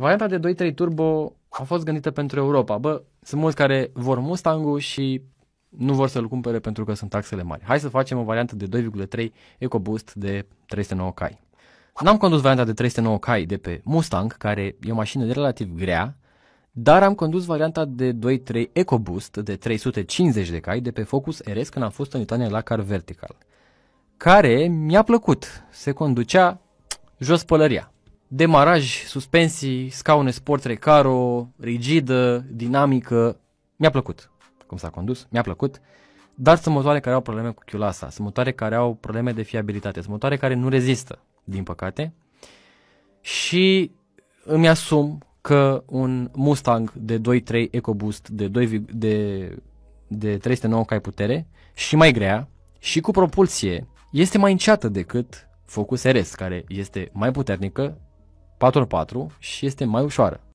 Varianta de 2-3 turbo a fost gândită pentru Europa. Bă, sunt mulți care vor Mustang-ul și nu vor să-l cumpere pentru că sunt taxele mari. Hai să facem o variantă de 2,3 EcoBoost de 309 cai. N-am condus varianta de 309 cai de pe Mustang, care e o mașină de relativ grea, dar am condus varianta de 2.3 EcoBoost de 350 de cai de pe Focus RS când am fost în Italia la Car Vertical, care mi-a plăcut. Se conducea jos pălăria demaraj, suspensii, scaune sport recaro, rigidă, dinamică. Mi-a plăcut cum s-a condus, mi-a plăcut. Dar sunt motoare care au probleme cu chiulasa, sunt motoare care au probleme de fiabilitate, sunt motoare care nu rezistă, din păcate. Și îmi asum că un Mustang de 2.3 EcoBoost de, 2, de, de 309 cai putere și mai grea și cu propulsie este mai înceată decât Focus RS, care este mai puternică, 4 x 4 și este mai ușoară.